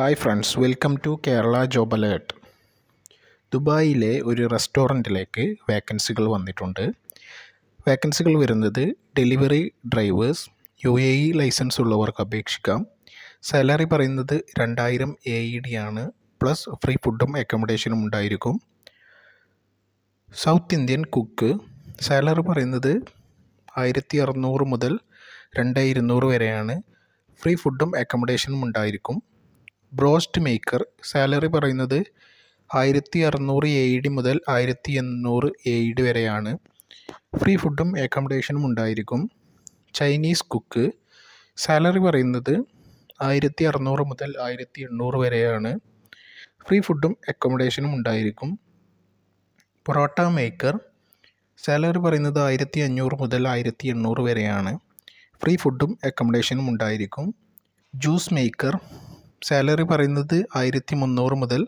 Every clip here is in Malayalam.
hi friends welcome to Kerala job alert ദുബായിലെ ഒരു റെസ്റ്റോറൻറ്റിലേക്ക് വേക്കൻസികൾ വന്നിട്ടുണ്ട് വേക്കൻസികൾ വരുന്നത് delivery drivers U A E licence ഉള്ളവർക്ക് അപേക്ഷിക്കാം സാലറി പറയുന്നത് രണ്ടായിരം എ ഇ ഡി ആണ് പ്ലസ് ഫ്രീ ഫുഡും അക്കോമഡേഷനും ഉണ്ടായിരിക്കും സൗത്ത് ഇന്ത്യൻ കുക്ക് സാലറി പറയുന്നത് ആയിരത്തി അറുന്നൂറ് മുതൽ രണ്ട് ഇരുന്നൂറ് വരെയാണ് ഫ്രീ ഫുഡും അക്കോമഡേഷനും ഉണ്ടായിരിക്കും ബ്രോസ്റ്റ് മേക്കർ സാലറി പറയുന്നത് ആയിരത്തി അറുന്നൂറ് എ ഡി മുതൽ ആയിരത്തി എണ്ണൂറ് എ ഡി വരെയാണ് ഫ്രീ ഫുഡും അക്കോമഡേഷനും ഉണ്ടായിരിക്കും ചൈനീസ് കുക്ക് സാലറി പറയുന്നത് ആയിരത്തി അറുന്നൂറ് മുതൽ ആയിരത്തി എണ്ണൂറ് വരെയാണ് ഫ്രീ ഫുഡും അക്കോമഡേഷനും ഉണ്ടായിരിക്കും പൊറോട്ട മേക്കർ സാലറി പറയുന്നത് ആയിരത്തി അഞ്ഞൂറ് മുതൽ ആയിരത്തി എണ്ണൂറ് വരെയാണ് ഫ്രീ ഫുഡും അക്കോമഡേഷനും ഉണ്ടായിരിക്കും ജ്യൂസ് മേക്കർ സാലറി പറയുന്നത് ആയിരത്തി മുന്നൂറ് മുതൽ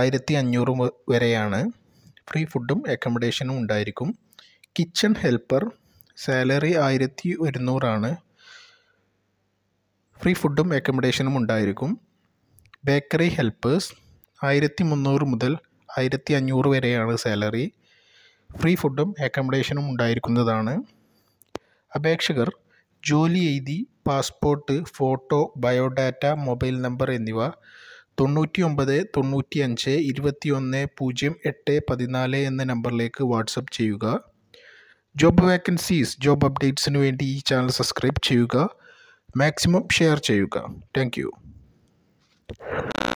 ആയിരത്തി അഞ്ഞൂറ് വരെയാണ് ഫ്രീ ഫുഡും അക്കോമഡേഷനും ഉണ്ടായിരിക്കും കിച്ചൺ ഹെൽപ്പർ സാലറി ആയിരത്തി ഒരുന്നൂറാണ് ഫ്രീ ഫുഡും അക്കോമഡേഷനും ഉണ്ടായിരിക്കും ബേക്കറി ഹെൽപ്പേഴ്സ് ആയിരത്തി മുന്നൂറ് മുതൽ ആയിരത്തി അഞ്ഞൂറ് വരെയാണ് സാലറി ഫ്രീ ഫുഡും അക്കോമഡേഷനും ഉണ്ടായിരിക്കുന്നതാണ് അപേക്ഷകർ ജോലി എഴുതി passport photo biodata mobile number എന്നിവ തൊണ്ണൂറ്റി ഒമ്പത് തൊണ്ണൂറ്റി അഞ്ച് ഒന്ന് പൂജ്യം എട്ട് പതിനാല് എന്ന നമ്പറിലേക്ക് വാട്സപ്പ് ചെയ്യുക ജോബ് വേക്കൻസീസ് ജോബ് അപ്ഡേറ്റ്സിന് വേണ്ടി ഈ ചാനൽ സബ്സ്ക്രൈബ് ചെയ്യുക മാക്സിമം ഷെയർ ചെയ്യുക താങ്ക്